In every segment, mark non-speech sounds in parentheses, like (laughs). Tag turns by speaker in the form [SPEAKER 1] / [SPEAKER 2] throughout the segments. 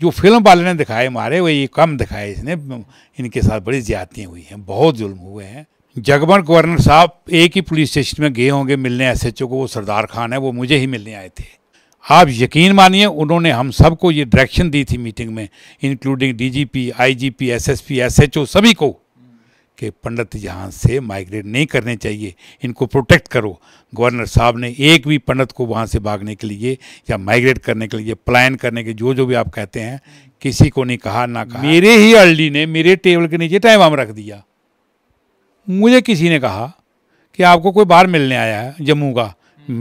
[SPEAKER 1] जो फिल्म वाले ने दिखाए मारे ये कम दिखाए इसने इनके साथ बड़ी ज्यादतियाँ हुई हैं बहुत जुल्म हुए हैं जगमर गवर्नर साहब एक ही पुलिस स्टेशन में गए होंगे मिलने एस एच ओ को वो सरदार खान है वो मुझे ही मिलने आए थे आप यकीन मानिए उन्होंने हम सबको ये डायरेक्शन दी थी मीटिंग में including DGP IGP SSP SHO सभी को कि पंडित यहाँ से माइग्रेट नहीं करने चाहिए इनको प्रोटेक्ट करो गवर्नर साहब ने एक भी पंडित को वहाँ से भागने के लिए या माइग्रेट करने के लिए प्लान करने के जो जो भी आप कहते हैं किसी को नहीं कहा ना कहा मेरे ही अल्डी ने मेरे टेबल के नीचे टाइम हम रख दिया मुझे किसी ने कहा कि आपको कोई बाहर मिलने आया है जम्मू का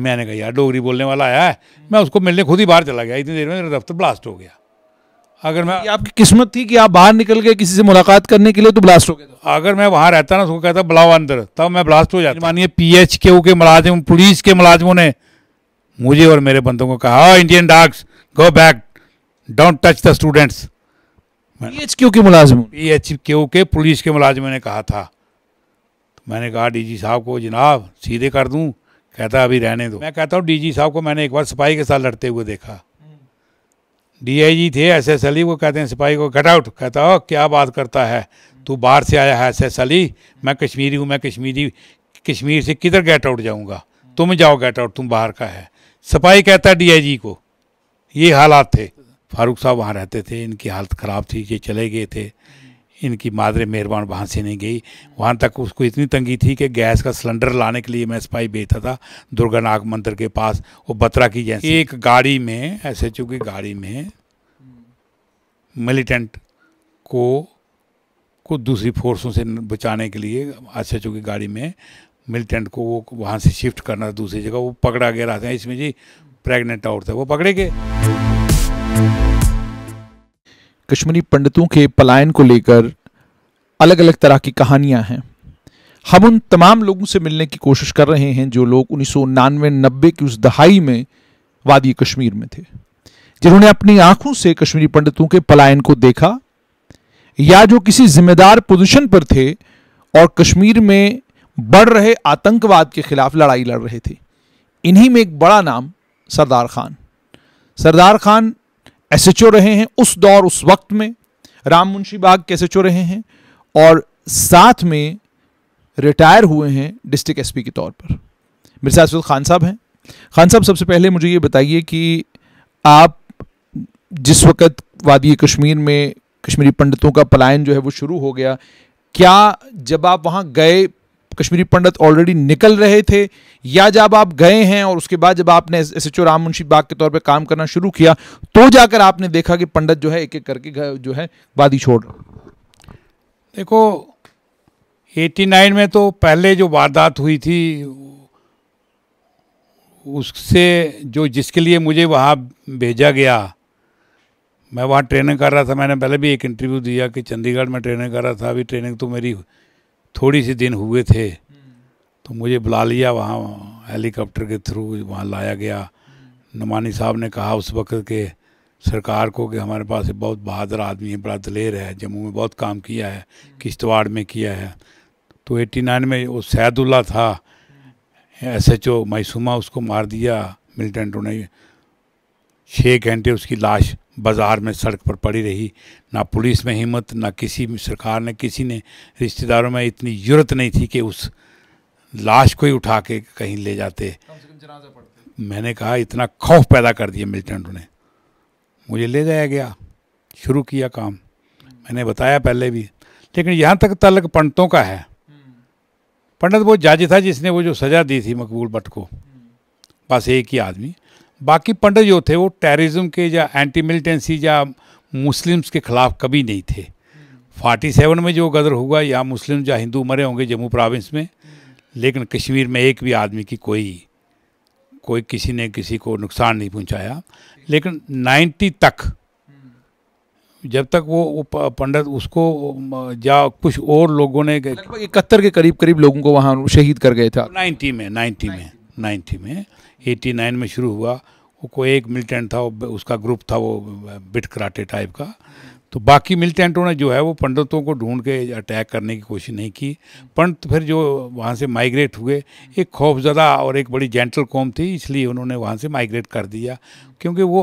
[SPEAKER 1] मैंने कहा यार डोगरी बोलने वाला आया है मैं उसको मिलने खुद ही बाहर चला गया इतनी देर में मेरा दफ्तर ब्लास्ट हो गया अगर मैं आपकी किस्मत थी कि आप बाहर निकल गए किसी से मुलाकात करने के लिए तो ब्लास्ट हो गया अगर मैं वहाँ रहता ना तो उसको कहता बुलाओ अंदर तब मैं ब्लास्ट हो जाता मानिए पी एच के के मुलाजिम पुलिस के मुलाजिमों ने मुझे और मेरे बंदों को कहा Indian dogs go back don't touch the students P H Q के मुलाजिम पी एच के ओ के पुलिस के मुलाजिमों ने कहा था तो मैंने कहा जी साहब को जनाब सीधे कर दूँ कहता अभी रहने दो मैं कहता हूँ जी साहब को मैंने एक बार सिपाही के साथ लड़ते हुए देखा डीआईजी थे एस एस अली वो कहते हैं सिपाही को कट आउट कहता हो क्या बात करता है तू बाहर से आया है एस एस अली मैं कश्मीरी हूँ मैं कश्मीरी कश्मीर से किधर गेट आउट जाऊँगा तुम जाओ गेट आउट तुम बाहर का है सिपाही कहता है डीआईजी को ये हालात थे फारूक साहब वहाँ रहते थे इनकी हालत ख़राब थी ये चले गए थे इनकी मादरे मेहरबान वहाँ से नहीं गई वहाँ तक उसको इतनी तंगी थी कि गैस का सिलेंडर लाने के लिए मैं सिपाही बेचता था दुर्गा नाग मंदिर के पास वो बतरा की जैसे एक गाड़ी में एस एच की गाड़ी में मिलिटेंट को को दूसरी फोर्सों से बचाने के लिए एस एच की गाड़ी में मिलिटेंट को वो वहाँ से शिफ्ट करना दूसरी जगह वो पकड़ा गया रहता है इसमें जी प्रेगनेंट और थे वो पकड़े गए
[SPEAKER 2] कश्मीरी पंडितों के पलायन को लेकर अलग अलग तरह की कहानियां हैं हम उन तमाम लोगों से मिलने की कोशिश कर रहे हैं जो लोग उन्नीस सौ नब्बे की उस दहाई में वादी कश्मीर में थे जिन्होंने अपनी आंखों से कश्मीरी पंडितों के पलायन को देखा या जो किसी जिम्मेदार पोजीशन पर थे और कश्मीर में बढ़ रहे आतंकवाद के खिलाफ लड़ाई लड़ रहे थे इन्हीं में एक बड़ा नाम सरदार खान सरदार खान एसएचओ रहे हैं उस दौर उस वक्त में राम मुंशी बाग के एसएचओ रहे हैं और साथ में रिटायर हुए हैं डिस्ट्रिक्ट एसपी के तौर पर मेरे साथ खान साहब हैं खान साहब सबसे पहले मुझे ये बताइए कि आप जिस वक्त वादी कश्मीर में कश्मीरी पंडितों का पलायन जो है वो शुरू हो गया क्या जब आप वहाँ गए कश्मीरी पंडित ऑलरेडी निकल रहे थे या जब आप गए हैं और उसके बाद जब आपने S H O Ram Munshi Bagh के तौर पर काम करना शुरू किया तो जाकर आपने देखा कि पंडित जो है एक एक करके जो है वादी छोड़ देखो
[SPEAKER 1] 89 में तो पहले जो वारदात हुई थी उससे जो जिसके लिए मुझे वहाँ भेजा गया मैं वहाँ ट्रेनिंग कर रहा था मैंने पहले भी एक इंटरव्यू दिया कि चंडीगढ़ में ट्रेनिंग कर रहा था अभी ट्रेनिंग तो मेरी थोड़ी सी दिन हुए थे तो मुझे बुला लिया वहाँ हेलीकॉप्टर के थ्रू वहाँ लाया गया नमानी साहब ने कहा उस वक्त के सरकार को कि हमारे पास बहुत बहादुर आदमी है बड़ा दलेर है जम्मू में बहुत काम किया है किश्तवाड़ में किया है तो 89 में वो सैदुल्ला था एस एच ओ मैसूमा उसको मार दिया मिलिटेंटों ने छः घंटे उसकी लाश बाज़ार में सड़क पर पड़ी रही ना पुलिस में हिम्मत ना किसी सरकार ने किसी ने रिश्तेदारों में इतनी जरूरत नहीं थी कि उस लाश को ही उठा के कहीं ले जाते मैंने कहा इतना खौफ पैदा कर दिया मिलिटेंटों ने मुझे ले जाया गया शुरू किया काम मैंने बताया पहले भी लेकिन यहाँ तक तलक पंडितों का है हम्म। पंडित वो जज था जिसने वो जो सज़ा दी थी मकबूल भट्ट को हम्म। बस एक ही आदमी बाकी पंडित जो थे वो टेररिज्म के या एंटी मिलिटेंसी या मुस्लिम्स के ख़िलाफ़ कभी नहीं थे फार्टी सेवन में जो गदर हुआ या मुस्लिम या हिंदू मरे होंगे जम्मू प्रोविंस में लेकिन कश्मीर में एक भी आदमी की कोई कोई किसी ने किसी को नुकसान नहीं पहुंचाया लेकिन 90 तक जब तक वो, वो पंडित उसको या कुछ और लोगों ने इकहत्तर
[SPEAKER 2] के करीब करीब लोगों को वहाँ शहीद कर गए थे
[SPEAKER 1] नाइन्टी में नाइन्टी में नाइन्टी में एटी नाइन में शुरू हुआ वो कोई एक मिलिटेंट था उसका ग्रुप था वो बिट कराटे टाइप का तो बाकी मिलिटेंटों ने जो है वो पंडितों को ढूंढ के अटैक करने की कोशिश नहीं की पंडित फिर जो वहाँ से माइग्रेट हुए एक खौफजदा और एक बड़ी जेंटल कॉम थी इसलिए उन्होंने वहाँ से माइग्रेट कर दिया क्योंकि वो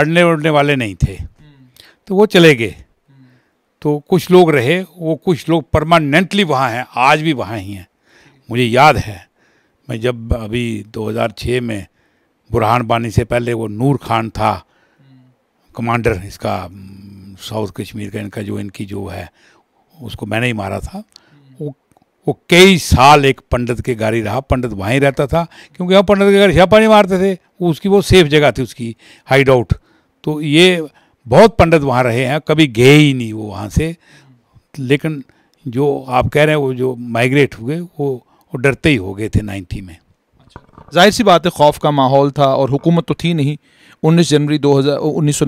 [SPEAKER 1] अड़ने उड़ने वाले नहीं थे तो वो चले गए तो कुछ लोग रहे वो कुछ लोग परमानेंटली वहाँ हैं आज भी वहाँ ही हैं मुझे याद है मैं जब अभी 2006 में बुरहान बानी से पहले वो नूर खान था कमांडर इसका साउथ कश्मीर का इनका जो इनकी जो है उसको मैंने ही मारा था वो वो कई साल एक पंडित के घर ही रहा पंडित वहीं रहता था क्योंकि हम पंडित के घर छापा नहीं मारते थे उसकी वो सेफ जगह थी उसकी हाइड आउट तो ये बहुत पंडित वहाँ रहे हैं कभी गए ही नहीं वो वहाँ से लेकिन जो आप कह रहे हैं वो
[SPEAKER 2] जो माइग्रेट हुए वो वो डरते ही हो गए थे नाइन्टी में जाहिर सी बात है खौफ का माहौल था और हुकूमत तो थी नहीं 19 जनवरी 2019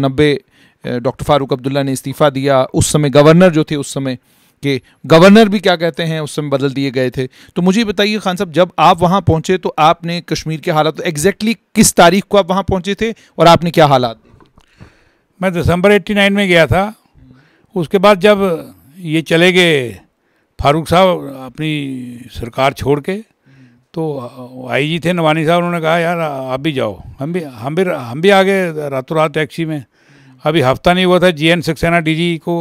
[SPEAKER 2] डॉक्टर फारूक अब्दुल्ला ने इस्तीफ़ा दिया उस समय गवर्नर जो थे उस समय के गवर्नर भी क्या कहते हैं उस समय बदल दिए गए थे तो मुझे बताइए खान साहब जब आप वहाँ पहुँचे तो आपने कश्मीर के हालात तो एग्जैक्टली किस तारीख को आप वहाँ पहुँचे थे और आपने क्या हालात मैं दिसंबर 89
[SPEAKER 1] में गया था उसके बाद जब ये चले गए फारूक साहब अपनी सरकार छोड़ के तो आई जी थे नवानी साहब उन्होंने कहा यार आप भी जाओ हम भी हम भी हम भी आ गए रातों रात टैक्सी में अभी हफ्ता नहीं हुआ था जीएन एन सक्सेना डीजी को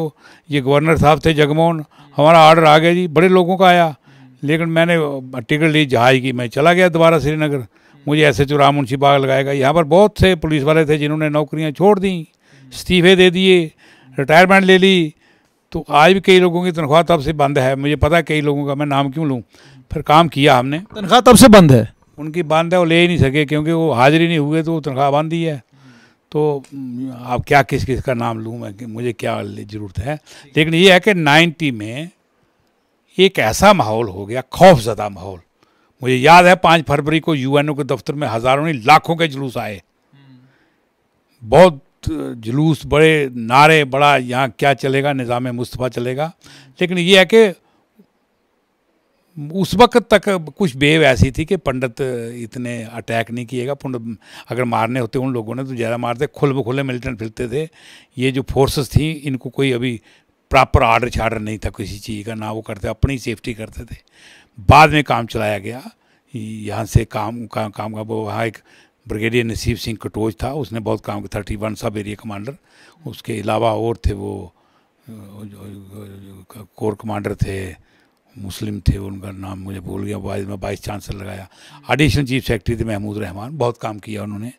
[SPEAKER 1] ये गवर्नर साहब थे जगमोहन हमारा आर्डर आ गया जी बड़े लोगों का आया लेकिन मैंने टिकट ली जहाज की मैं चला गया दोबारा श्रीनगर मुझे S H O Ram Munshi Bagh लगाएगा यहाँ पर बहुत से पुलिस वाले थे जिन्होंने नौकरियाँ छोड़ दी इस्तीफे दे दिए रिटायरमेंट ले ली तो आज भी कई लोगों की तनख्वाह तब से बंद है मुझे पता है कई लोगों का मैं नाम क्यों लूँ फिर काम किया हमने तनख्वाह तब से बंद है उनकी बंद है वो ले ही नहीं सके क्योंकि वो हाजिरी नहीं हुए तो वो तनख्वाह बंद ही है तो आप हम्म, क्या किस किस का नाम लूँ मैं मुझे क्या ज़रूरत है लेकिन ये है कि नाइन्टी में एक ऐसा माहौल हो गया खौफजदा माहौल मुझे याद है पाँच फरवरी को यूएनओ के दफ्तर में हज़ारों नहीं लाखों के जुलूस आए बहुत जुलूस बड़े नारे बड़ा यहाँ क्या चलेगा निज़ाम मुस्तफ़ा चलेगा लेकिन ये है कि उस वक्त तक कुछ बेव ऐसी थी कि पंडित इतने अटैक नहीं किएगा पंडित अगर मारने होते उन लोगों ने तो ज़्यादा मारते खुल खुले मिलिटेंट फिरते थे ये जो फोर्सेस थी इनको कोई अभी प्रॉपर आर्डर छाडर नहीं था किसी चीज़ का ना वो करते अपनी सेफ्टी करते थे बाद में काम चलाया गया यहाँ से काम का, काम का वो वहाँ एक ब्रिगेडियर नसीब सिंह कटोज था उसने बहुत काम किया thirty one sub area commander उसके अलावा और थे वो कोर कमांडर थे मुस्लिम थे उनका नाम मुझे भूल गया बाद में वाइस चांसलर लगाया एडिशनल चीफ सेक्रेटरी थे महमूद रहमान बहुत काम किया उन्होंने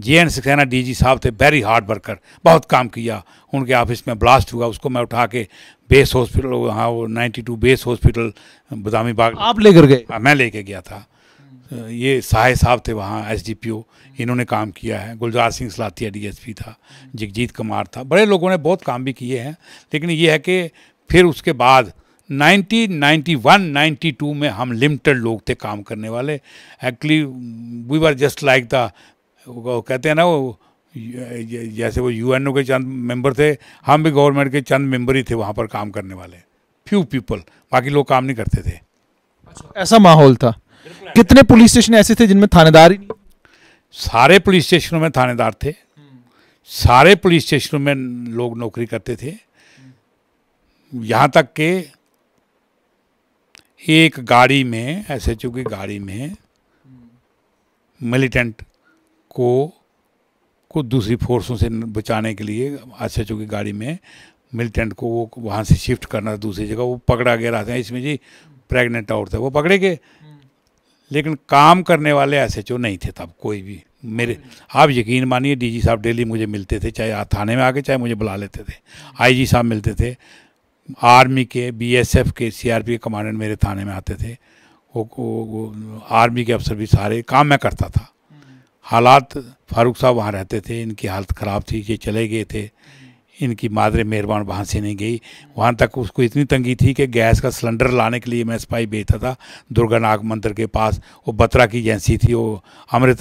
[SPEAKER 1] जे एन सक्सेना जी साहब थे वेरी हार्ड वर्कर बहुत काम किया उनके ऑफिस में ब्लास्ट हुआ उसको मैं उठा के बेस हॉस्पिटल हाँ वो ninety two base hospital Badami Bagh आप लेकर गए हाँ, मैं लेके गया था ये साहे साहब थे वहाँ एस इन्होंने काम किया है गुलजार सिंह सलाथिया डीएसपी था जगजीत कुमार था बड़े लोगों ने बहुत काम भी किए हैं लेकिन ये है कि फिर उसके बाद 1991, 92 में हम लिमिटेड लोग थे काम करने वाले actually we were just like the कहते हैं ना वो जैसे वो यू के चंद मेंबर थे हम भी गवर्नमेंट के चंद मेंबर ही थे वहाँ पर काम करने वाले फ्यू पीपल बाकी लोग काम नहीं करते
[SPEAKER 2] थे अच्छा, ऐसा माहौल था कितने पुलिस स्टेशन ऐसे थे जिनमें थानेदार ही नहीं
[SPEAKER 1] सारे पुलिस स्टेशनों में थानेदार थे सारे पुलिस स्टेशनों में लोग नौकरी करते थे यहाँ तक के एक गाड़ी में एस एच की गाड़ी में मिलिटेंट को को दूसरी फोर्सों से बचाने के लिए एस एच की गाड़ी में मिलिटेंट को वो वहाँ से शिफ्ट करना दूसरी जगह वो पकड़ा गया रहता है इसमें जी प्रेग्नेंट औरत है वो पकड़े गए लेकिन काम करने वाले एस एच नहीं थे तब कोई भी मेरे आप यकीन मानिए डीजी साहब डेली मुझे मिलते थे चाहे थाने में आके चाहे मुझे बुला लेते थे आईजी साहब मिलते थे आर्मी के बीएसएफ के सीआरपी के कमांडेंट मेरे थाने में आते थे वो, वो, वो आर्मी के अफसर भी सारे काम मैं करता था हम्म। हालात फारूक साहब वहाँ रहते थे इनकी हालत ख़राब थी ये चले गए थे इनकी मादर मेहरबान वहाँ से नहीं गई वहाँ तक उसको इतनी तंगी थी कि गैस का सिलेंडर लाने के लिए मैं सिपाही भेजता था दुर्गा नाग मंदिर के पास वो बत्रा की एजेंसी थी वो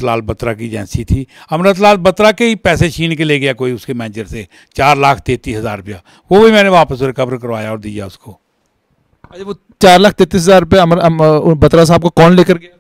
[SPEAKER 1] लाल बत्रा की एजेंसी थी अमृतलाल बत्रा के ही पैसे छीन के ले गया कोई उसके मैनेजर से चार लाख तैतीस हज़ार रुपया वो भी मैंने वापस रिकवर करवाया और दिया उसको
[SPEAKER 2] अच्छा वो चार लाख तैतीस हज़ार रुपये बत्रा साहब को कौन लेकर गया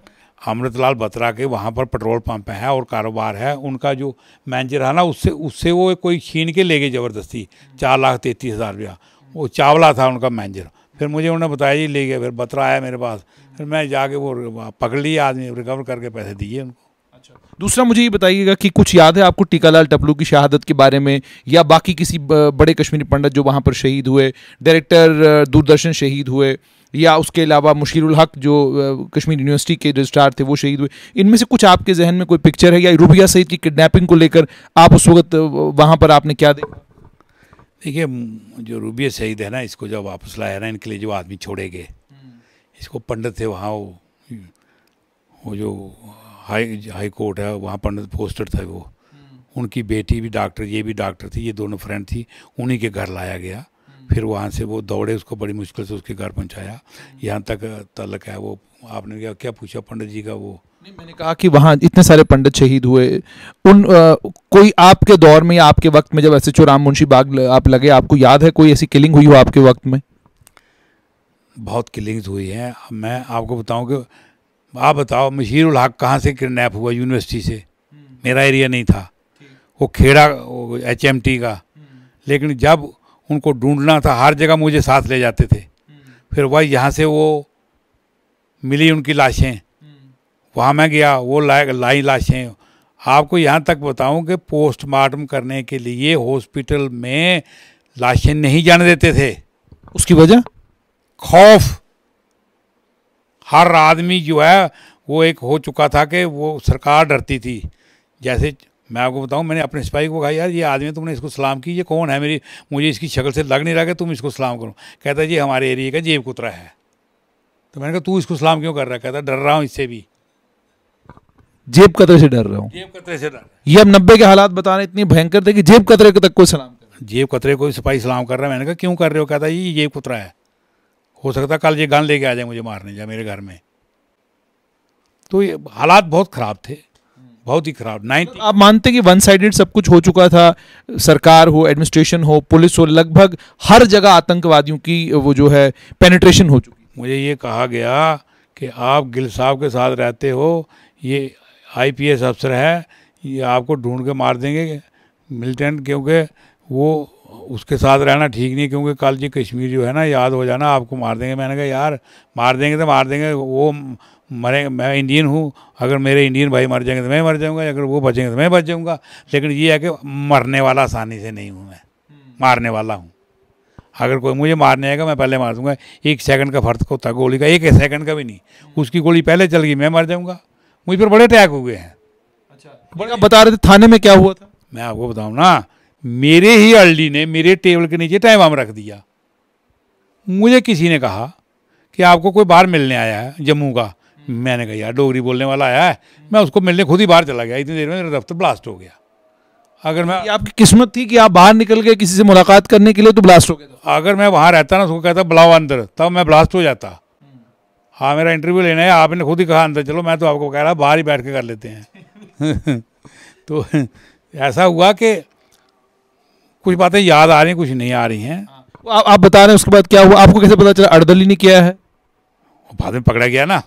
[SPEAKER 1] अमृतलाल बत्रा के वहाँ पर पेट्रोल पंप है और कारोबार है उनका जो मैनेजर है ना उससे उससे वो कोई छीन के ले गए ज़बरदस्ती चार लाख तैंतीस हज़ार रुपया वो चावला था उनका मैनेजर फिर मुझे उन्होंने बताया जी ले गया फिर बत्रा आया मेरे पास फिर मैं जाके वो पकड़ लिया आदमी रिकवर करके पैसे दिए उनको
[SPEAKER 2] अच्छा दूसरा मुझे ये बताइएगा कि कुछ याद है आपको टीकालाल टपलू की शहादत के बारे में या बाकी किसी बड़े कश्मीरी पंडित जो वहाँ पर शहीद हुए डायरेक्टर दूरदर्शन शहीद हुए या उसके अलावा मुशीरुल हक जो कश्मीर यूनिवर्सिटी के रजिस्ट्रार थे वो शहीद हुए इनमें से कुछ आपके जहन में कोई पिक्चर है या रूबिया सईद की किडनैपिंग को लेकर आप उस वक्त वहाँ पर आपने क्या देखा
[SPEAKER 1] देखिए जो रूबिया सईद है ना इसको जब वापस लाया ना इनके लिए जो आदमी छोड़े गए हम्म। इसको पंडित थे वहाँ वो वो जो हाई हाई कोर्ट है वहाँ पंडित पोस्टर थे वो हम्म। उनकी बेटी भी डॉक्टर ये भी डॉक्टर थी ये दोनों फ्रेंड थी उन्हीं के घर लाया गया फिर वहाँ से वो दौड़े उसको बड़ी मुश्किल से उसके घर पहुँचाया यहाँ तक तलक है वो आपने क्या क्या पूछा पंडित जी का वो
[SPEAKER 2] नहीं मैंने कहा कि वहाँ इतने सारे पंडित शहीद हुए उन आ, कोई आपके दौर में या आपके वक्त में जब एस एच राम मुंशी बाग आप लगे आपको याद है कोई ऐसी किलिंग हुई हो आपके वक्त में
[SPEAKER 1] बहुत किलिंग्स हुई हैं मैं आपको बताऊं कि आप बताओ मशीर उल हक कहाँ से किडनेप हुआ यूनिवर्सिटी से हम्म। मेरा एरिया नहीं था वो खेड़ा एच एम टी का हम्म। लेकिन जब उनको ढूंढना था हर जगह मुझे साथ ले जाते थे हम्म। फिर वह यहाँ से वो मिली उनकी लाशें हम्म। वहाँ मैं गया वो लाए लाई लाशें आपको यहाँ तक बताऊँ कि पोस्टमार्टम करने के लिए हॉस्पिटल में लाशें नहीं जाने देते थे
[SPEAKER 2] उसकी वजह खौफ
[SPEAKER 1] हर आदमी जो है वो एक हो चुका था कि वो सरकार डरती थी जैसे मैं आपको बताऊं मैंने अपने सिपाही को कहा यार ये आदमी तुमने इसको सलाम की ये कौन है मेरी मुझे इसकी शक्ल से लग नहीं रहा कि तुम इसको सलाम करो कहता है जी हमारे एरिए का जेब कुतरा है तो मैंने कहा तू इसको सलाम क्यों कर रहा है कहता डर रहा हूँ इससे भी
[SPEAKER 2] जेब कतरे से डर रहा हूँ जेब कतरे से डर ये अब नब्बे के हालात बता रहे इतनी भयंकर थे कि जेब कतरे तक को सलाम कर जेब
[SPEAKER 1] कतरे को सिपाही सलाम कर रहा है मैंने कहा क्यों कर रहे हो कहता ये जेब कुतरा है हो सकता कल ये गन लेके आ जाए मुझे मारने जाए मेरे घर में तो ये हालात बहुत ख़राब थे बहुत ही खराब
[SPEAKER 2] नाइन्टी तो आप मानते हैं कि वन साइडेड सब कुछ हो चुका था सरकार हो एडमिनिस्ट्रेशन हो पुलिस हो लगभग हर जगह आतंकवादियों की वो जो है पेनिट्रेशन हो चुकी
[SPEAKER 1] मुझे ये कहा गया कि आप गिल साहब के साथ रहते हो ये आईपीएस अफसर है ये आपको ढूंढ के मार देंगे मिलिटेंट क्योंकि वो उसके साथ रहना ठीक नहीं क्योंकि कल जी कश्मीर जो है ना याद हो जाना आपको मार देंगे मैंने कहा यार मार देंगे तो मार देंगे वो मरे मैं इंडियन हूँ अगर मेरे इंडियन भाई मर जाएंगे तो मैं मर जाऊँगा अगर वो बचेंगे तो मैं बच जाऊँगा लेकिन ये है कि मरने वाला आसानी से नहीं हूँ मैं हम्म। मारने वाला हूँ अगर कोई मुझे मारने आएगा मैं पहले मार दूंगा एक सेकंड का फर्क होता गोली का एक सेकंड का भी नहीं हम्म। उसकी गोली पहले चल गई मैं मर जाऊँगा मुझ पर बड़े अटैक हुए हैं
[SPEAKER 2] अच्छा बता रहे थे थाने में क्या हुआ
[SPEAKER 1] था मैं आपको बताऊँ ना मेरे ही अल्डी ने मेरे टेबल के नीचे टाइम आम रख दिया मुझे किसी ने कहा कि आपको कोई बाहर मिलने आया है जम्मू का मैंने कहा यार डोगरी बोलने वाला आया है मैं उसको मिलने खुद ही बाहर चला गया इतनी देर में मेरा दफ्तर ब्लास्ट हो गया अगर मैं आपकी किस्मत थी कि आप बाहर निकल गए किसी से मुलाकात
[SPEAKER 2] करने के लिए तो ब्लास्ट हो गया
[SPEAKER 1] तो? अगर मैं वहाँ रहता ना उसको कहता बुलाओ अंदर तब मैं ब्लास्ट हो जाता हाँ मेरा इंटरव्यू लेना है आपने खुद ही कहा अंदर चलो मैं तो आपको कह रहा बाहर ही बैठ के कर लेते हैं (laughs) तो ऐसा हुआ कि कुछ बातें याद आ रही कुछ नहीं आ रही हैं
[SPEAKER 2] हाँ। आप बता रहे हैं उसके बाद क्या हुआ आपको कैसे पता चला अड़दली ने किया है
[SPEAKER 1] बाद में पकड़ा गया ना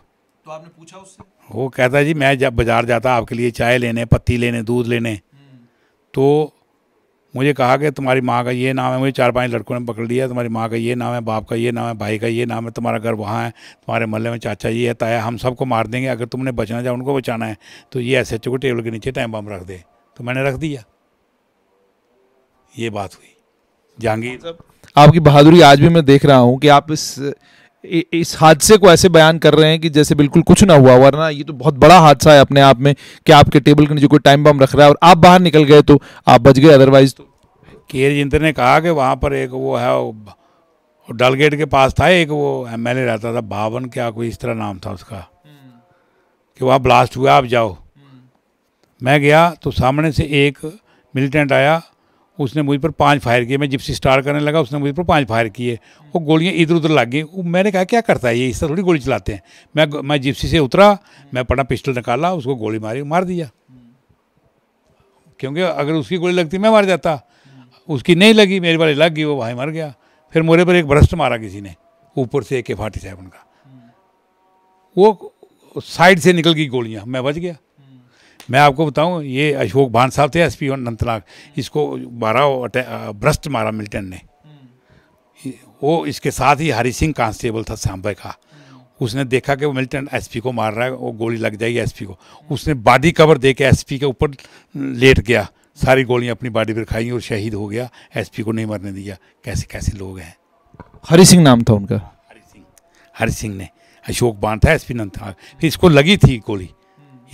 [SPEAKER 1] तो आपने पूछा उससे वो कहता जी मैं जब बाजार जाता आपके लिए चाय लेने पत्ती लेने दूध लेने हम्म। तो मुझे कहा कि तुम्हारी माँ का ये नाम है मुझे चार पांच लड़कों ने पकड़ लिया तुम्हारी माँ का ये नाम है बाप का ये नाम है भाई का ये नाम है तुम्हारा घर वहाँ है तुम्हारे मोहल्ले में चाचा ये है ताया हम सबको मार देंगे अगर तुमने बचना चाहे उनको बचाना है तो ये एस एच को टेबल के नीचे टाइम बम रख दे तो मैंने रख दिया ये बात हुई जहांगीर मतलब
[SPEAKER 2] आपकी बहादुरी आज भी मैं देख रहा हूँ कि आप इस इस हादसे को ऐसे बयान कर रहे हैं कि जैसे बिल्कुल कुछ ना हुआ वरना ये तो बहुत बड़ा हादसा है अपने आप में कि आपके टेबल के नीचे कोई टाइम बम रख रहा है और आप बाहर निकल गए तो आप बच गए अदरवाइज तो
[SPEAKER 1] के जिंदर ने कहा कि वहाँ पर एक वो है डल गेट के पास था एक वो एम रहता था भावन क्या कोई इस तरह नाम था उसका कि वहाँ ब्लास्ट हुआ आप जाओ हम्म। मैं गया तो सामने से एक मिलिटेंट आया उसने मुझ पर पांच फायर किए मैं जिप्सी स्टार करने लगा उसने मुझ पर पांच फायर किए वो गोलियाँ इधर उधर लग गई मैंने कहा क्या करता है ये इस तरह थोड़ी गोली चलाते हैं मैं मैं जिप्सी से उतरा मैं अपना पिस्टल निकाला उसको गोली मारी मार दिया क्योंकि अगर उसकी गोली लगती मैं मार जाता उसकी नहीं लगी मेरे वाली लग गई वो भाई मर गया फिर मोरे पर एक भ्रष्ट मारा किसी ने ऊपर से ए के सेवन का वो साइड से निकल गई गोलियाँ मैं बच गया मैं आपको बताऊं ये अशोक भान साहब थे एसपी पी अनंतनाग इसको बारह भ्रष्ट मारा मिल्टन ने हम्म। वो इसके साथ ही हरी सिंह कांस्टेबल था सांबे का हम्म। उसने देखा कि वो मिल्टन एसपी को मार रहा है वो गोली लग जाएगी एसपी को उसने बॉडी कवर दे के एसपी के ऊपर लेट गया सारी गोलियां अपनी बॉडी पर खाई और शहीद हो गया एसपी को नहीं मरने दिया कैसे कैसे लोग हैं
[SPEAKER 2] हरी सिंह नाम था उनका हरी सिंह हरी सिंह ने
[SPEAKER 1] अशोक बांध था एस पी फिर इसको लगी थी गोली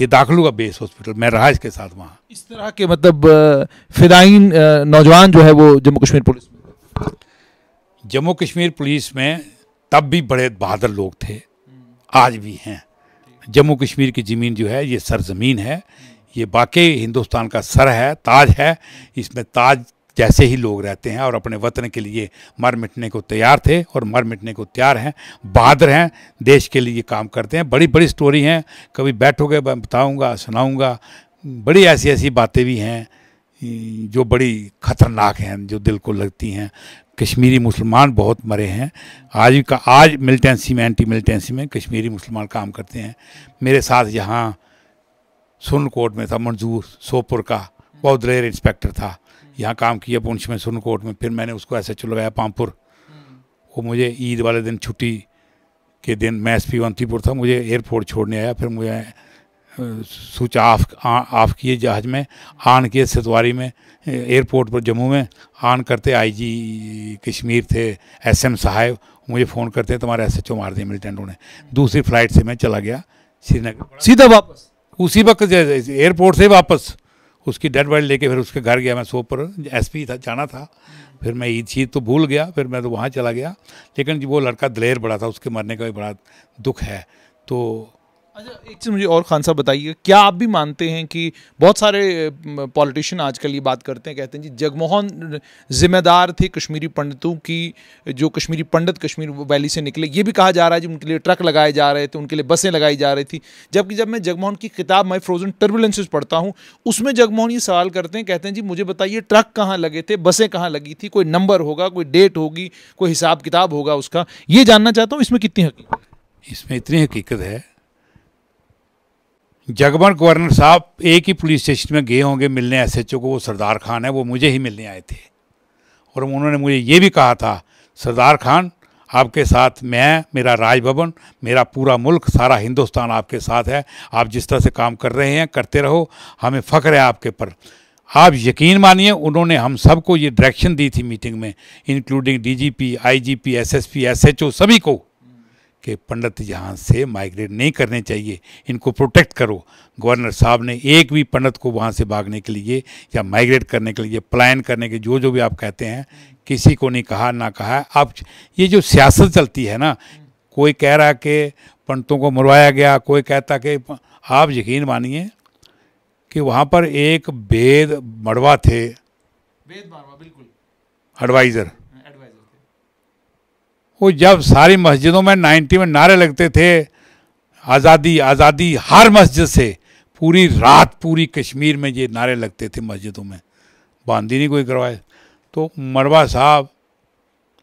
[SPEAKER 1] ये दाखिलों का बेस हॉस्पिटल मैं रहा इसके साथ वहाँ इस तरह
[SPEAKER 2] के मतलब फिदाइन नौजवान जो है वो जम्मू कश्मीर पुलिस में
[SPEAKER 1] जम्मू कश्मीर पुलिस में तब भी बड़े बहादुर लोग थे आज भी हैं जम्मू कश्मीर की ज़मीन जो है ये सरजमीन है ये बाकी हिंदुस्तान का सर है ताज है इसमें ताज जैसे ही लोग रहते हैं और अपने वतन के लिए मर मिटने को तैयार थे और मर मिटने को तैयार हैं बहादुर हैं देश के लिए काम करते हैं बड़ी बड़ी स्टोरी हैं कभी बैठोगे बताऊँगा सुनाऊँगा बड़ी ऐसी ऐसी बातें भी हैं जो बड़ी खतरनाक हैं जो दिल को लगती हैं कश्मीरी मुसलमान बहुत मरे हैं आज का आज मिलिटेंसी में एंटी मिलिटेंसी में कश्मीरी मुसलमान काम करते हैं मेरे साथ यहाँ सुन में था मंजूर सोपुर का बहुत दलेर इंस्पेक्टर था यहाँ काम किया पुंछ में सुनकोट में फिर मैंने उसको ऐसे लगाया पामपुर वो मुझे ईद वाले दिन छुट्टी के दिन मैं एस पी था मुझे एयरपोर्ट छोड़ने आया फिर मुझे स्विच ऑफ ऑफ किए जहाज में आन किए सतवारी में एयरपोर्ट पर जम्मू में आन करते आईजी कश्मीर थे एसएम साहेब मुझे फ़ोन करते तुम्हारे एस एच मार दिए मिलिटेंटों ने दूसरी फ्लाइट से मैं चला गया श्रीनगर सीधा वापस उसी वक्त एयरपोर्ट से वापस उसकी डेड बॉडी लेके फिर उसके घर गया मैं सोपर पर एस पी था जाना था फिर मैं ये चीज़ तो भूल गया फिर मैं तो वहाँ चला गया लेकिन वो लड़का दलेर बड़ा था उसके मरने का भी बड़ा
[SPEAKER 2] दुख है तो अच्छा एक चीज़ मुझे और खान साहब बताइए क्या आप भी मानते हैं कि बहुत सारे पॉलिटिशियन आजकल ये बात करते हैं कहते हैं जी जगमोहन जिम्मेदार थे कश्मीरी पंडितों की जो कश्मीरी पंडित कश्मीर वैली से निकले ये भी कहा जा रहा है जी उनके लिए ट्रक लगाए जा रहे थे उनके लिए बसें लगाई जा रही थी जबकि जब मैं जगमोहन की किताब माई फ्रोजन टर्बुलेंसेज पढ़ता हूँ उसमें जगमोहन ये सवाल करते हैं कहते हैं जी मुझे बताइए ट्रक कहाँ लगे थे बसें कहाँ लगी थी कोई नंबर होगा कोई डेट होगी कोई हिसाब किताब होगा उसका ये जानना चाहता हूँ इसमें कितनी हकीकत इसमें इतनी हकीकत है जगबन गवर्नर साहब एक ही
[SPEAKER 1] पुलिस स्टेशन में गए होंगे मिलने एसएचओ को वो सरदार खान है वो मुझे ही मिलने आए थे और उन्होंने मुझे ये भी कहा था सरदार खान आपके साथ मैं मेरा राजभवन मेरा पूरा मुल्क सारा हिंदुस्तान आपके साथ है आप जिस तरह से काम कर रहे हैं करते रहो हमें फ़ख्र है आपके पर आप यकीन मानिए उन्होंने हम सबको ये डायरेक्शन दी थी मीटिंग में including DGP IGP SSP SHO सभी को कि पंडित यहाँ से माइग्रेट नहीं करने चाहिए इनको प्रोटेक्ट करो गवर्नर साहब ने एक भी पंडित को वहाँ से भागने के लिए या माइग्रेट करने के लिए प्लान करने के जो जो भी आप कहते हैं किसी को नहीं कहा ना कहा आप ये जो सियासत चलती है ना कोई कह रहा कि पंडितों को मरवाया गया कोई कहता कि आप यकीन मानिए कि वहाँ पर एक वेद मड़वा थे वेद बिल्कुल एडवाइज़र वो जब सारी मस्जिदों में नाइन्टी में नारे लगते थे आज़ादी आज़ादी हर मस्जिद से पूरी रात पूरी कश्मीर में ये नारे लगते थे मस्जिदों में बांदी नहीं कोई करवाए तो मरवा साहब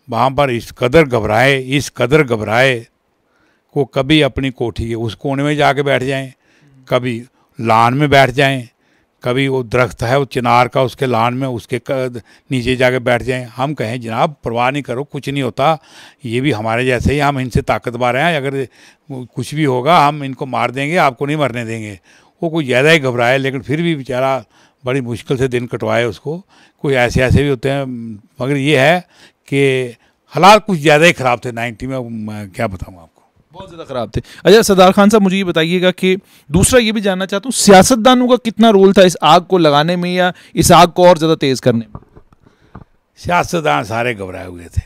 [SPEAKER 1] वहाँ पर इस कदर घबराए इस कदर घबराए को कभी अपनी कोठी के उस कोने में जाके बैठ जाएं कभी लान में बैठ जाएं कभी वो दरख्त है वो चिनार का उसके लान में उसके नीचे जाके बैठ जाएं हम कहें जनाब परवाह नहीं करो कुछ नहीं होता ये भी हमारे जैसे ही हम इनसे ताकतवर हैं अगर कुछ भी होगा हम इनको मार देंगे आपको नहीं मरने देंगे वो कुछ ज़्यादा ही घबराए लेकिन फिर भी बेचारा बड़ी मुश्किल से दिन कटवाए उसको कोई ऐसे ऐसे भी होते हैं मगर ये है
[SPEAKER 2] कि हालात कुछ ज़्यादा ही ख़राब थे नाइन्टी में क्या बताऊँ आप बहुत ज़्यादा ख़राब थे अच्छा सरदार खान साहब मुझे ये बताइएगा कि दूसरा ये भी जानना चाहता हूँ सियासतदानों का कितना रोल था इस आग को लगाने में या इस आग को और ज़्यादा तेज़ करने में सियासतदान
[SPEAKER 1] सारे घबराए हुए थे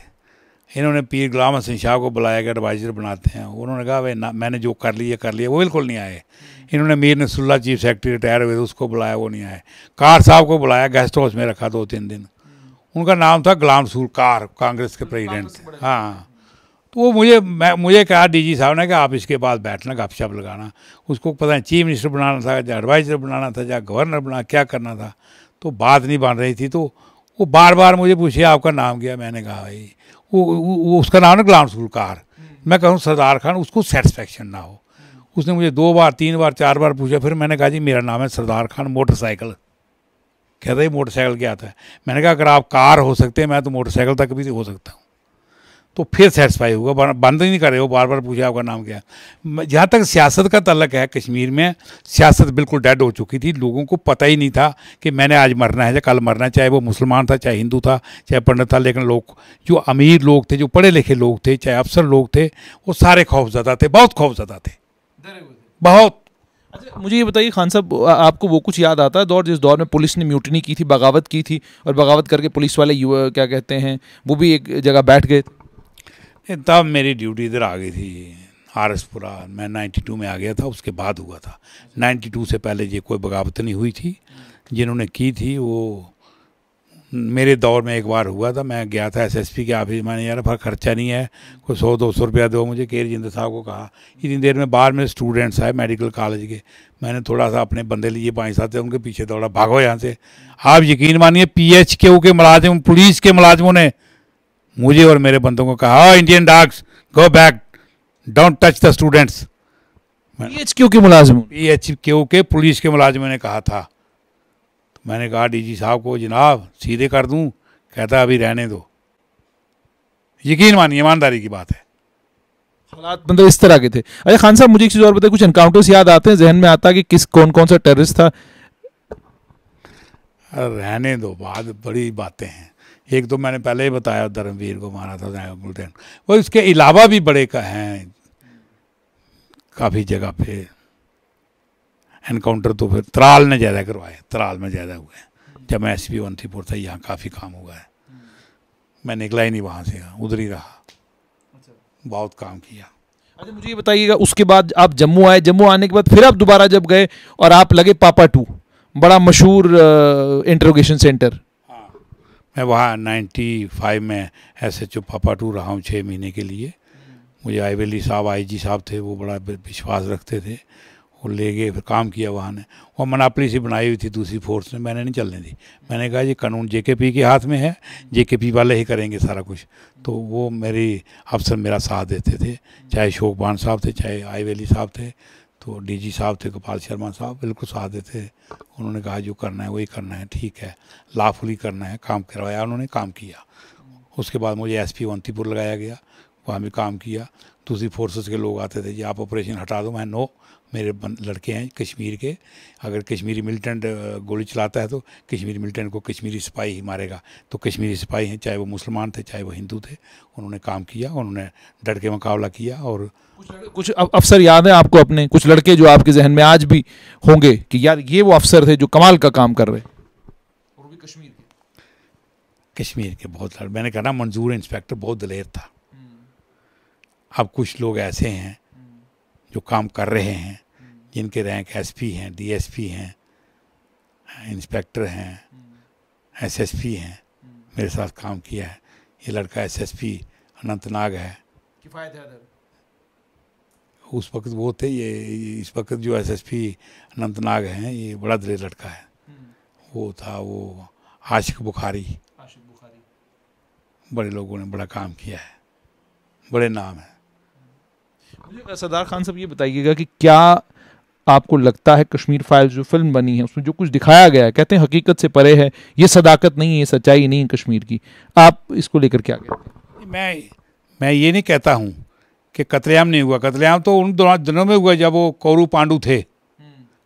[SPEAKER 1] इन्होंने पीर गुलाम हसन शाह को बुलाया गया एडवाइज़र बनाते हैं उन्होंने कहा भाई ना मैंने जो कर लिया कर लिया वो बिल्कुल नहीं आए इन्होंने Mir Nasrullah chief secretary retire हुए थे उसको बुलाया वो नहीं आए कार साहब को बुलाया गेस्ट हाउस में रखा दो तीन दिन उनका नाम था गुलाम रसूल कार कांग्रेस के प्रेसिडेंट थे हाँ तो वो मुझे मैं मुझे कहा डीजी साहब ने कहा आप इसके पास बैठना गपशप लगाना उसको पता नहीं चीफ मिनिस्टर बनाना था या एडवाइजर बनाना था या गवर्नर बना क्या करना था तो बात नहीं बन रही थी तो वो बार बार मुझे पूछे आपका नाम क्या मैंने कहा भाई वो, वो, वो उसका नाम ना गुलाम सुलकार मैं कहूँ सरदार खान उसको सेटिस्फेक्शन ना हो उसने मुझे दो बार तीन बार चार बार पूछा फिर मैंने कहा जी मेरा नाम है सरदार खान मोटरसाइकिल कहते मोटरसाइकिल क्या था मैंने कहा अगर आप कार हो सकते हैं मैं तो मोटरसाइकिल तक भी हो सकता हूँ तो फिर सेटिस्फाई होगा बंद ही नहीं कर रहे हो बार बार पूछा आपका नाम क्या जहाँ तक सियासत का तलक है कश्मीर में सियासत बिल्कुल डेड हो चुकी थी लोगों को पता ही नहीं था कि मैंने आज मरना है या कल मरना है चाहे वो मुसलमान था चाहे हिंदू था चाहे पंडित था लेकिन लोग जो अमीर लोग थे जो पढ़े लिखे लोग थे चाहे अफसर लोग थे वो सारे खौफजदा थे बहुत
[SPEAKER 2] खौफजदा थे बहुत अच्छा मुझे ये बताइए खान साहब आपको वो कुछ याद आता है दौर जिस दौर में पुलिस ने म्यूटनी की थी बगावत की थी और बगावत करके पुलिस वाले क्या कहते हैं वो भी एक जगह बैठ गए थे तब मेरी ड्यूटी इधर आ गई थी आर
[SPEAKER 1] पुरा मैं नाइन्टी टू में आ गया था उसके बाद हुआ था नाइन्टी टू से पहले ये कोई बगावत नहीं हुई थी जिन्होंने की थी वो मेरे दौर में एक बार हुआ था मैं गया था एसएसपी के ऑफिस मैंने यार फिर खर्चा नहीं है कोई सौ दो सौ रुपया दो मुझे केर साहब को कहा इतनी देर में बाहर में स्टूडेंट्स आए मेडिकल कॉलेज के मैंने थोड़ा सा अपने बंदे लिए पाँच साथ थे उनके पीछे दौड़ा भागो यहाँ से आप यकीन मानिए पीएचक्यू के मुलाजिम पुलिस के मुलाजिमों ने मुझे और मेरे बंदों को कहा Indian dogs go back don't touch the students PHQ के मुलाजिम पीएचक्यू के पुलिस के मुलाजिमों ने कहा था तो मैंने कहा डीजी साहब को जनाब सीधे कर दूं कहता अभी रहने दो यकीन मानिए ईमानदारी की बात है
[SPEAKER 2] हालात मतलब इस तरह के थे अरे खान साहब मुझे एक चीज़ और बताए कुछ इनकाउंटर्स याद आते हैं जहन में आता कि किस कौन कौन सा टेररिस्ट था
[SPEAKER 1] रहने दो बात बड़ी बातें हैं एक तो मैंने पहले ही बताया धर्मवीर को मारा था बुलेटिन वो इसके अलावा भी बड़े का हैं काफ़ी जगह पे एनकाउंटर तो फिर त्राल ने ज़्यादा करवाए त्राल में ज़्यादा हुए हैं जब मैं एस पी फोर था यहाँ काफ़ी काम हुआ है
[SPEAKER 2] मैं निकला ही नहीं वहाँ से उधर ही रहा
[SPEAKER 1] अच्छा। बहुत काम किया अच्छा
[SPEAKER 2] मुझे ये बताइएगा उसके बाद आप जम्मू आए जम्मू आने के बाद फिर आप दोबारा जब गए और आप लगे पापा टू बड़ा मशहूर इंटरोगेशन सेंटर
[SPEAKER 1] मैं वहाँ नाइन्टी फाइव में S H O papa two रहा हूँ छः महीने के लिए मुझे आईवेली e साहब आईजी साहब थे वो बड़ा विश्वास रखते थे वो ले गए फिर काम किया वहाँ ने और मनापली सी बनाई हुई थी दूसरी फोर्स ने मैंने नहीं चलने दी मैंने कहा ये कानून जे के हाथ में है पी वाले ही करेंगे सारा कुछ तो वो मेरी अफसर मेरा साथ देते थे चाहे शोकबान साहब थे चाहे आईवेली e साहब थे तो डीजी साहब थे गोपाल शर्मा साहब बिल्कुल साथ थे उन्होंने कहा जो करना है वही करना है ठीक है लाफुली करना है काम करवाया उन्होंने काम किया उसके बाद मुझे एस पी वंतीपुर लगाया गया वहाँ भी काम किया दूसरी फोर्सेस के लोग आते थे जी आप ऑपरेशन हटा दो मैं नो मेरे लड़के हैं कश्मीर के अगर कश्मीरी मिलिटेंट गोली चलाता है तो कश्मीरी मिलिटेंट को कश्मीरी सिपाही ही मारेगा तो कश्मीरी सिपाही हैं चाहे वो मुसलमान थे चाहे वो हिंदू थे उन्होंने काम किया उन्होंने डट के मुकाबला किया और
[SPEAKER 2] कुछ अफसर याद हैं आपको अपने कुछ लड़के जो आपके जहन में आज भी होंगे कि यार ये वो अफसर थे जो कमाल का काम कर रहे और भी कश्मीर
[SPEAKER 1] के कश्मीर के बहुत लड़ मैंने कहा ना मंजूर इंस्पेक्टर बहुत दलेर था हम्म। अब कुछ लोग ऐसे हैं हम्म। जो काम कर रहे हैं जिनके रैंक एसपी हैं डीएसपी हैं इंस्पेक्टर हैं एसएसपी हैं मेरे साथ काम किया है ये लड़का एसएसपी अनंतनाग है उस वक्त वो थे ये इस वक्त जो एसएसपी अनंतनाग हैं ये बड़ा दिले लड़का है वो था वो आशिक बुखारी आशिक बुखारी बड़े लोगों ने बड़ा काम किया है बड़े नाम है
[SPEAKER 2] मुझे सरदार खान साहब ये बताइएगा कि क्या आपको लगता है कश्मीर फाइल जो फिल्म बनी है उसमें जो कुछ दिखाया गया है कहते हैं हकीकत से परे है ये सदाकत नहीं है ये सच्चाई नहीं है कश्मीर की आप इसको लेकर क्या कहते हैं मैं मैं ये नहीं कहता हूँ कि कतलेआम नहीं हुआ कतलेआम तो
[SPEAKER 1] उन दिनों में हुआ जब वो कौरू पांडू थे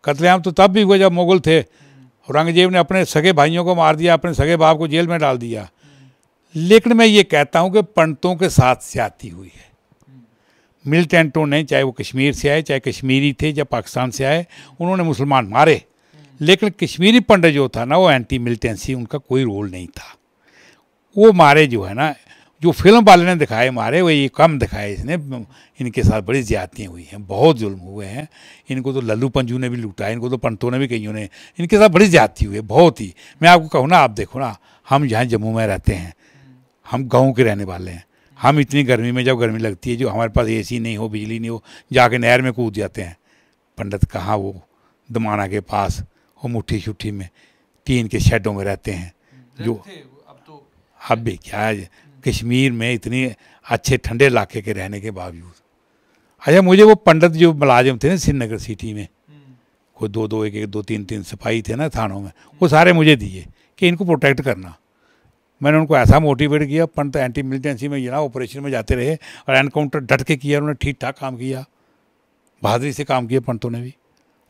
[SPEAKER 1] कतलेआम तो तब भी हुआ जब मुगल थे औरंगजेब ने अपने सगे भाइयों को मार दिया अपने सगे बाप को जेल में डाल दिया लेकिन मैं ये कहता हूँ कि पंडितों के साथ सियाती हुई है मिलिटेंट तो ने चाहे वो कश्मीर से आए चाहे कश्मीरी थे या पाकिस्तान से आए उन्होंने मुसलमान मारे लेकिन कश्मीरी पंडित जो था ना वो एंटी मिलिटेंसी उनका कोई रोल नहीं था वो मारे जो है ना जो फिल्म वाले ने दिखाए मारे वो ये कम दिखाए इसने इनके साथ बड़ी ज्यादतियाँ हुई हैं बहुत जुल्म हुए हैं इनको तो लल्लू पंजू ने भी लूटा इनको तो पंतों ने भी कहीं ने इनके साथ बड़ी ज्यादती हुई है बहुत ही मैं आपको कहूँ ना आप देखो ना हम यहाँ जम्मू में रहते हैं हम गाँव के रहने वाले हैं हम इतनी गर्मी में जब गर्मी लगती है जो हमारे पास एसी नहीं हो बिजली नहीं हो जाके नहर में कूद जाते हैं पंडित कहाँ वो दमाना के पास वो मुट्ठी छुट्ठी में टीन के शेडों में रहते हैं जो अब तो अब भी क्या कश्मीर में इतनी अच्छे ठंडे इलाके के रहने के बावजूद अच्छा मुझे वो पंडित जो मुलाजिम थे ना श्रीनगर सिटी में हम्म। कोई दो दो एक एक दो तीन तीन सिपाही थे ना थानों में वो सारे मुझे दिए कि इनको प्रोटेक्ट करना मैंने उनको ऐसा मोटिवेट किया पंत एंटी मिलिटेंसी में जना ऑपरेशन में जाते रहे और एनकाउंटर डट के किया उन्होंने ठीक ठाक काम किया बहादुरी से काम किया पंतों ने भी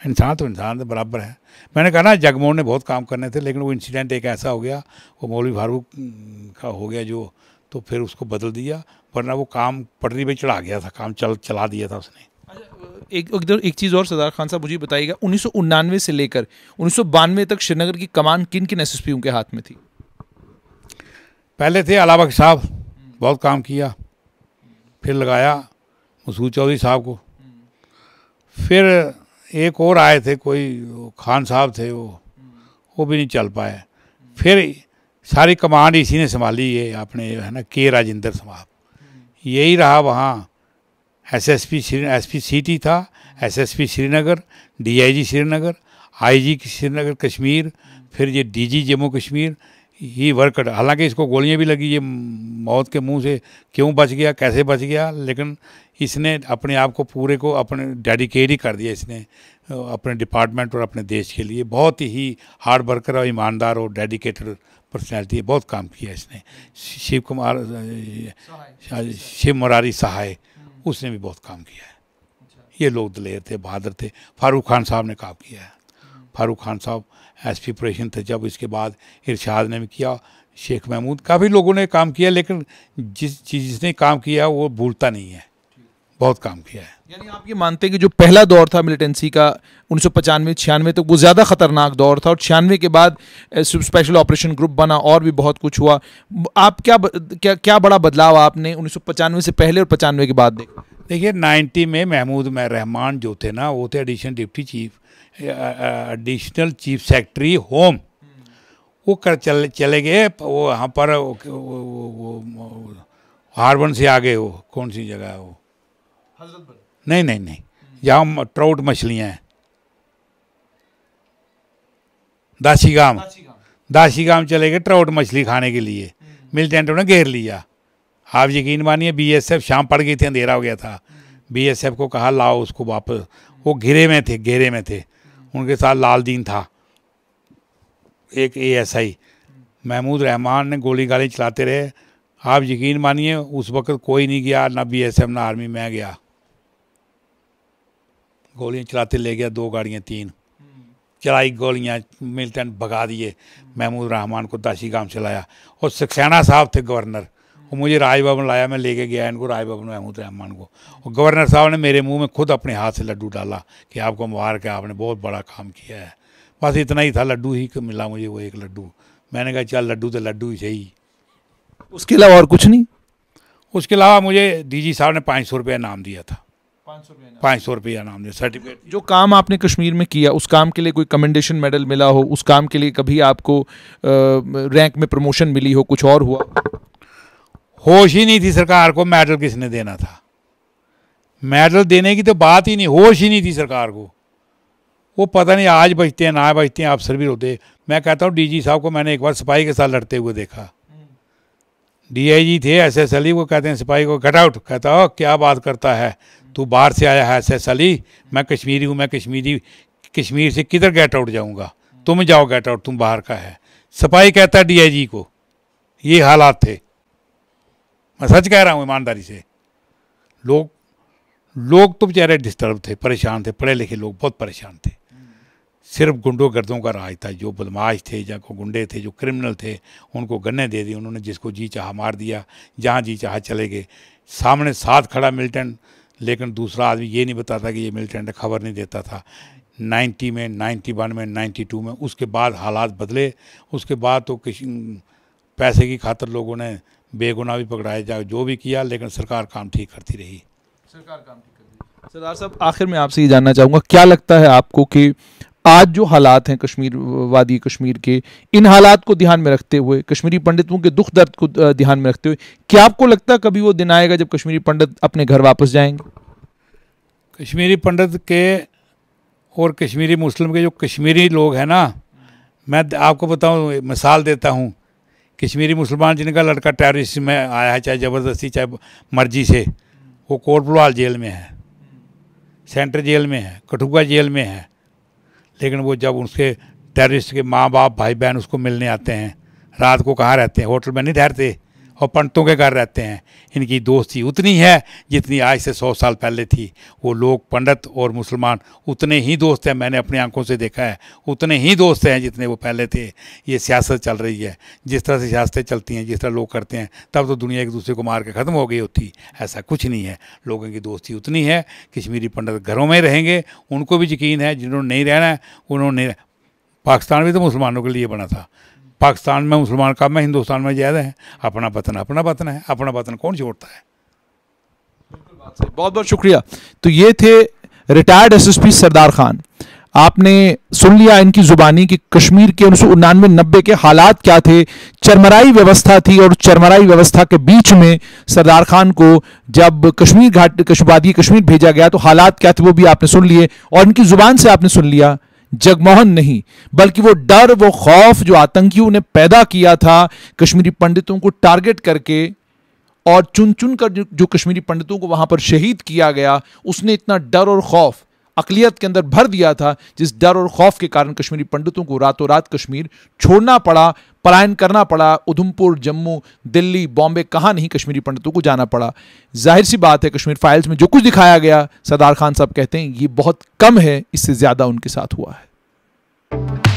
[SPEAKER 1] इंसान तो इंसान बराबर है मैंने कहा ना जगमोहन ने बहुत काम करने थे लेकिन वो इंसिडेंट एक ऐसा हो गया वो मौलवी फारूक का हो गया जो तो फिर उसको बदल दिया वरना वो काम पटरी पर चढ़ा गया था काम चल चला दिया था उसने
[SPEAKER 2] अच्छा, एक इधर एक चीज़ और सरदार खान साहब मुझे बताइएगा उन्नीस से लेकर उन्नीस तक श्रीनगर की कमान किन किन एस के हाथ में थी पहले थे अलावक
[SPEAKER 1] साहब बहुत काम किया फिर लगाया मसूद चौधरी साहब को फिर एक और आए थे कोई खान साहब थे वो वो भी नहीं चल पाए फिर सारी कमांड इसी ने संभाली ये अपने है ना के राजेंद्र साहब यही रहा वहाँ एसएसपी श्री एसपी सिटी था SSP Srinagar DIG Srinagar IG Srinagar Kashmir फिर ये डीजी जम्मू कश्मीर ही वर्कड हालांकि इसको गोलियां भी लगी ये मौत के मुंह से क्यों बच गया कैसे बच गया लेकिन इसने अपने आप को पूरे को अपने डेडिकेट ही कर दिया इसने अपने डिपार्टमेंट और अपने देश के लिए बहुत ही हार्ड वर्कर और ईमानदार और डेडिकेटेड पर्सनैलिटी है बहुत काम किया इसने शिव कुमार शिव मुरारी सहाय हम्म। उसने भी बहुत काम किया है ये लोग दलेर थे बहादुर थे फारूक खान साहब ने काम किया है हम्म। फारूक खान साहब एस पी ऑपरेशन थे जब इसके बाद इरशाद ने भी किया शेख महमूद काफ़ी लोगों ने काम किया लेकिन
[SPEAKER 2] जिस चीज़ जिसने काम किया वो भूलता नहीं है बहुत काम किया है यानी आप ये मानते हैं कि जो पहला दौर था मिलिटेंसी का उन्नीस सौ पचानवे छियानवे तो वो ज़्यादा ख़तरनाक दौर था और छियानवे के बाद स्पेशल ऑपरेशन ग्रुप बना और भी बहुत कुछ हुआ आप क्या क्या क्या बड़ा बदलाव आपने उन्नीस सौ पचानवे से पहले और पचानवे के बाद देखा देखिए नाइन्टी में महमूद
[SPEAKER 1] में रहमान जो थे ना वो थे additional deputy chief additional chief secretary home वो कर चले चले गए वो वहाँ पर हार्बन से आ गए वो कौन सी जगह है वो नहीं नहीं नहीं जहाँ ट्राउट मछलियाँ हैं दासीगाम दासीगाम चले गए ट्राउट मछली खाने के लिए हम्म। मिलिटेंटों ने घेर लिया आप यकीन मानिए बीएसएफ शाम पड़ गई थी अंधेरा हो गया था बीएसएफ को कहा लाओ उसको वापस वो घेरे में थे घेरे में थे उनके साथ लाल दीन था एक एएसआई महमूद रहमान ने गोली गाली चलाते रहे आप यकीन मानिए उस वक्त कोई नहीं गया ना बीएसएफ ना आर्मी मैं गया गोलियां चलाते ले गया दो गाड़ियां तीन चलाई गोलियां मिलते भगा दिए महमूद रहमान को दाशी गांव चलाया और सक्सेना साहब थे गवर्नर वो मुझे राज भवन लाया मैं लेके गया इनको राज भवन महमूद रहमान को और गवर्नर साहब ने मेरे मुंह में खुद अपने हाथ से लड्डू डाला कि आपको मुबारक है आपने बहुत बड़ा काम किया है बस इतना ही था लड्डू ही मिला मुझे वो एक लड्डू मैंने कहा चल लड्डू तो लड्डू ही सही
[SPEAKER 2] उसके अलावा और कुछ नहीं
[SPEAKER 1] उसके अलावा मुझे डी साहब ने पाँच सौ रुपया इनाम दिया था पाँच सौ रुपया इनाम दिया सर्टिफिकेट
[SPEAKER 2] जो काम आपने कश्मीर में किया उस काम के लिए कोई कमेंडेशन मेडल मिला हो उस काम के लिए कभी आपको रैंक में प्रमोशन मिली हो कुछ और हुआ होश ही नहीं थी सरकार को मेडल किसने देना था मेडल देने की तो
[SPEAKER 1] बात ही नहीं होश ही नहीं थी सरकार को वो पता नहीं आज बचते हैं ना बचते हैं अफसर भी रोते मैं कहता हूँ डीजी साहब को मैंने एक बार सिपाही के साथ लड़ते हुए देखा डीआईजी थे एस एस अली वो कहते हैं सिपाही को कट आउट कहता हो क्या बात करता है तू बाहर से आया है एस एस अली मैं कश्मीरी हूँ मैं कश्मीरी कश्मीर से किधर गेट आउट जाऊँगा तुम जाओ गेट आउट तुम बाहर का है सिपाही कहता है डी को ये हालात थे मैं सच कह रहा हूँ ईमानदारी से लोग लोग तो बेचारे डिस्टर्ब थे परेशान थे पढ़े लिखे लोग बहुत परेशान थे सिर्फ गुंडों गर्दों का राज था जो बदमाश थे जहाँ को गुंडे थे जो क्रिमिनल थे उनको गन्ने दे दिए उन्होंने जिसको जी चाह मार दिया जहाँ जी चाह चले गए सामने साथ खड़ा मिलिटेंट लेकिन दूसरा आदमी ये नहीं बताता कि ये मिलिटेंट खबर नहीं देता था 90 में 91 में 92 में उसके बाद हालात बदले उसके बाद तो किसी पैसे की खातर लोगों ने बेगुनाह भी पकड़ाया जाए जो भी किया लेकिन सरकार काम ठीक करती रही सरकार
[SPEAKER 2] काम ठीक करती सरदार साहब आखिर में आपसे ये जानना चाहूँगा क्या लगता है आपको कि आज जो हालात हैं कश्मीर वादी कश्मीर के इन हालात को ध्यान में रखते हुए कश्मीरी पंडितों के दुख दर्द को ध्यान में रखते हुए क्या आपको लगता है कभी वो दिन आएगा जब कश्मीरी पंडित अपने घर वापस जाएंगे कश्मीरी पंडित के और कश्मीरी मुस्लिम के जो कश्मीरी लोग हैं ना
[SPEAKER 1] मैं आपको बताऊँ मिसाल देता हूँ कश्मीरी मुसलमान जिनका लड़का टेररिस्ट में आया है चाहे ज़बरदस्ती चाहे मर्जी से वो कोटबलवाल जेल में है सेंट्रल जेल में है कठुआ जेल में है लेकिन वो जब उसके टेररिस्ट के माँ बाप भाई बहन उसको मिलने आते हैं रात को कहाँ रहते हैं होटल में नहीं ठहरते और पंडितों के घर रहते हैं इनकी दोस्ती उतनी है जितनी आज से सौ साल पहले थी वो लोग पंडित और मुसलमान उतने ही दोस्त हैं मैंने अपनी आंखों से देखा है उतने ही दोस्त हैं जितने वो पहले थे ये सियासत चल रही है जिस तरह से सियासतें चलती हैं जिस तरह लोग करते हैं तब तो दुनिया एक दूसरे को मार के ख़त्म हो गई होती ऐसा कुछ नहीं है लोगों की दोस्ती उतनी है कश्मीरी पंडित घरों में रहेंगे उनको भी यकीन है जिन्होंने नहीं रहना है उन्होंने पाकिस्तान भी तो मुसलमानों के लिए बना था पाकिस्तान में मुसलमान कम है हिंदुस्तान में ज़्यादा है अपना वतन अपना वतन है अपना वतन कौन छोड़ता है
[SPEAKER 2] बहुत बहुत शुक्रिया तो ये थे रिटायर्ड एसएसपी सरदार खान आपने सुन लिया इनकी जुबानी कि कश्मीर के उन्नीस सौ उन्नानवे नब्बे के हालात क्या थे चरमराई व्यवस्था थी और चरमराई व्यवस्था के बीच में सरदार खान को जब कश्मीर घाट कश्मीर भेजा गया तो हालात क्या थे वो भी आपने सुन लिए और इनकी जुबान से आपने सुन लिया जगमोहन नहीं बल्कि वो डर वो खौफ जो आतंकियों ने पैदा किया था कश्मीरी पंडितों को टारगेट करके और चुन चुन कर जो, कश्मीरी पंडितों को वहां पर शहीद किया गया उसने इतना डर और खौफ अकलियत के अंदर भर दिया था जिस डर और खौफ के कारण कश्मीरी पंडितों को रातों रात कश्मीर छोड़ना पड़ा पलायन करना पड़ा उधमपुर जम्मू दिल्ली बॉम्बे कहाँ नहीं कश्मीरी पंडितों को जाना पड़ा जाहिर सी बात है कश्मीर फाइल्स में जो कुछ दिखाया गया सरदार खान साहब कहते हैं ये बहुत कम है इससे ज़्यादा उनके साथ हुआ है